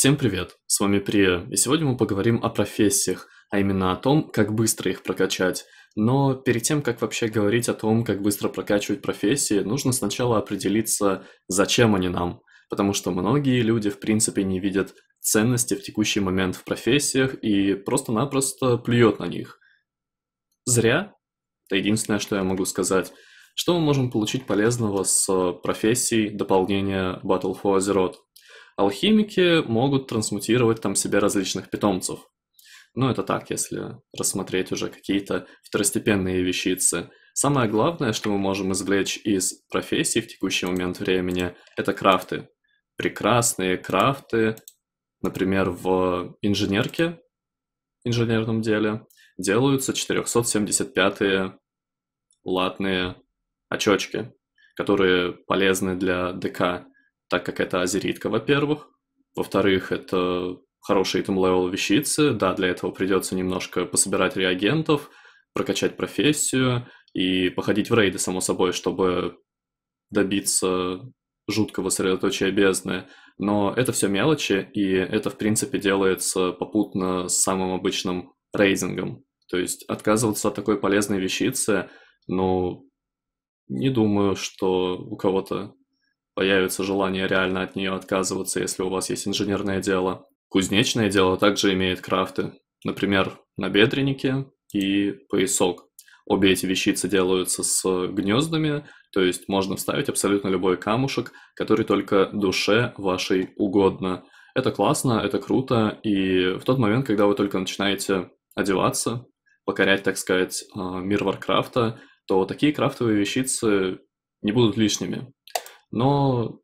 Всем привет, с вами Прия, и сегодня мы поговорим о профессиях, а именно о том, как быстро их прокачать. Но перед тем, как вообще говорить о том, как быстро прокачивать профессии, нужно сначала определиться, зачем они нам. Потому что многие люди, в принципе, не видят ценности в текущий момент в профессиях и просто-напросто плюет на них. Зря? Это единственное, что я могу сказать. Что мы можем получить полезного с профессией дополнения Battle for Azeroth? алхимики могут трансмутировать там себе различных питомцев. Ну, это так, если рассмотреть уже какие-то второстепенные вещицы. Самое главное, что мы можем извлечь из профессии в текущий момент времени, это крафты. Прекрасные крафты, например, в инженерке, инженерном деле, делаются 475-е латные очечки, которые полезны для ДК так как это азеритка, во-первых. Во-вторых, это хорошие там-левел вещицы. Да, для этого придется немножко пособирать реагентов, прокачать профессию и походить в рейды, само собой, чтобы добиться жуткого средоточия бездны. Но это все мелочи, и это, в принципе, делается попутно с самым обычным рейдингом. То есть отказываться от такой полезной вещицы, ну, не думаю, что у кого-то Появится желание реально от нее отказываться, если у вас есть инженерное дело. Кузнечное дело также имеет крафты. Например, набедренники и поясок. Обе эти вещицы делаются с гнездами, то есть можно вставить абсолютно любой камушек, который только душе вашей угодно. Это классно, это круто, и в тот момент, когда вы только начинаете одеваться, покорять, так сказать, а, мир Варкрафта, то такие крафтовые вещицы не будут лишними. Но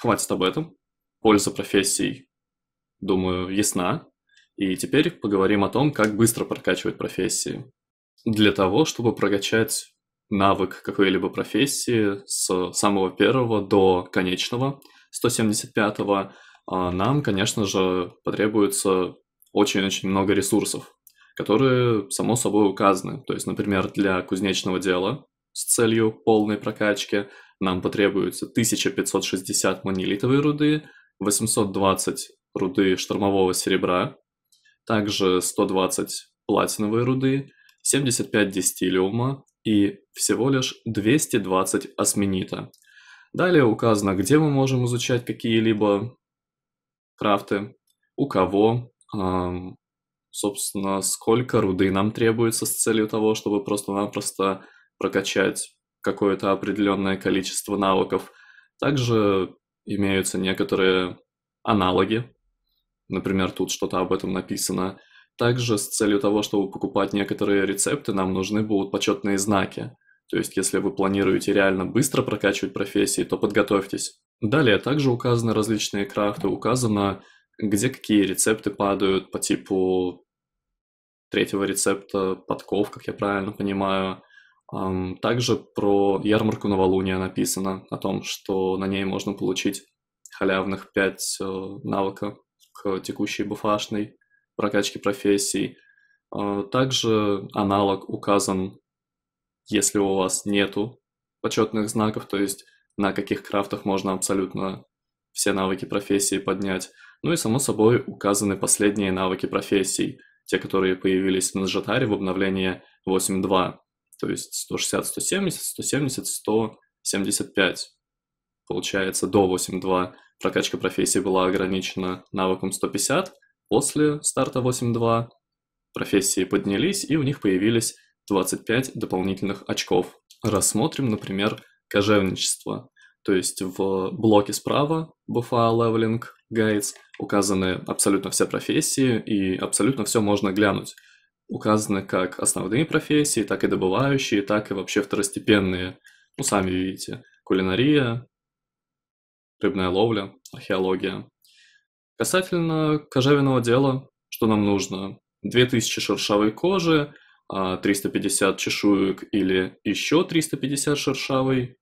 хватит об этом. Польза профессий, думаю, ясна. И теперь поговорим о том, как быстро прокачивать профессии. Для того, чтобы прокачать навык какой-либо профессии с самого первого до конечного, 175-го, а, нам, конечно же, потребуется очень-очень много ресурсов, которые, само собой, указаны. То есть, например, для кузнечного дела с целью полной прокачки – нам потребуется 1560 монолитовой руды, 820 руды штормового серебра, также 120 платиновой руды, 75 дистиллиума и всего лишь 220 осминита. Далее указано, где мы можем изучать какие-либо крафты, у кого, собственно, сколько руды нам требуется с целью того, чтобы просто-напросто прокачать какое-то определенное количество навыков. Также имеются некоторые аналоги, например, тут что-то об этом написано. Также с целью того, чтобы покупать некоторые рецепты, нам нужны будут почетные знаки. То есть, если вы планируете реально быстро прокачивать профессии, то подготовьтесь. Далее также указаны различные крафты, указано, где какие рецепты падают по типу третьего рецепта подков, как я правильно понимаю, также про ярмарку новолуния написано, о том, что на ней можно получить халявных 5 э, навыка к текущей буфашной прокачке профессий. А, также аналог указан, если у вас нету почетных знаков, то есть на каких крафтах можно абсолютно все навыки профессии поднять. Ну и, само собой, указаны последние навыки профессий, те, которые появились в Нажатаре в обновлении 8.2. То есть 160, 170, 170, 175. Получается, до 8.2 прокачка профессии была ограничена навыком 150, после старта 8.2 профессии поднялись, и у них появились 25 дополнительных очков. Рассмотрим, например, кожевничество. То есть в блоке справа BFA Leveling Guides указаны абсолютно все профессии, и абсолютно все можно глянуть указаны как основные профессии, так и добывающие, так и вообще второстепенные. Ну, сами видите. Кулинария, рыбная ловля, археология. Касательно кожевенного дела, что нам нужно? 2000 шершавой кожи, 350 а, чешуек или еще 350 шершавой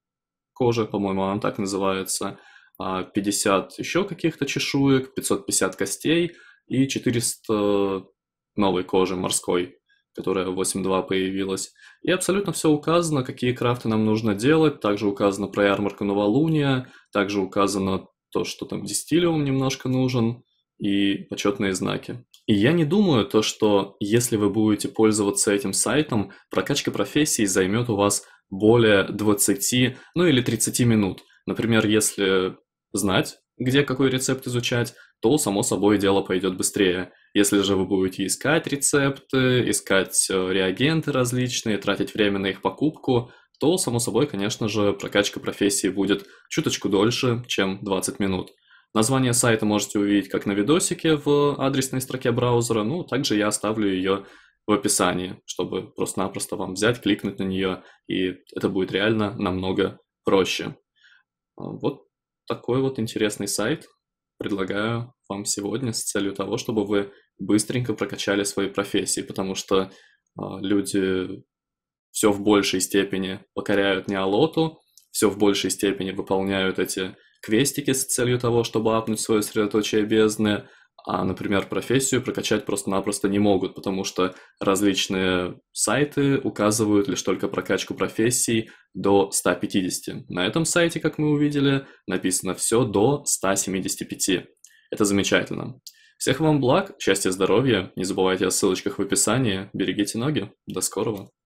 кожи, по-моему, она так называется, 50 а, еще каких-то чешуек, 550 костей и 400 новой кожи морской, которая 8.2 появилась. И абсолютно все указано, какие крафты нам нужно делать. Также указано про ярмарку новолуния, также указано то, что там дистиллиум немножко нужен и почетные знаки. И я не думаю то, что если вы будете пользоваться этим сайтом, прокачка профессии займет у вас более 20, ну или 30 минут. Например, если знать, где какой рецепт изучать, то, само собой, дело пойдет быстрее. Если же вы будете искать рецепты, искать э, реагенты различные, тратить время на их покупку, то, само собой, конечно же, прокачка профессии будет чуточку дольше, чем 20 минут. Название сайта можете увидеть как на видосике в адресной строке браузера, ну, также я оставлю ее в описании, чтобы просто-напросто вам взять, кликнуть на нее, и это будет реально намного проще. Э, вот такой вот интересный сайт. Предлагаю вам сегодня с целью того, чтобы вы быстренько прокачали свои профессии, потому что а, люди все в большей степени покоряют неолоту, все в большей степени выполняют эти квестики с целью того, чтобы апнуть свое средоточие бездны, а, например, профессию прокачать просто-напросто не могут, потому что различные сайты указывают лишь только прокачку профессий до 150. На этом сайте, как мы увидели, написано все до 175. Это замечательно. Всех вам благ, счастья, здоровья. Не забывайте о ссылочках в описании. Берегите ноги. До скорого.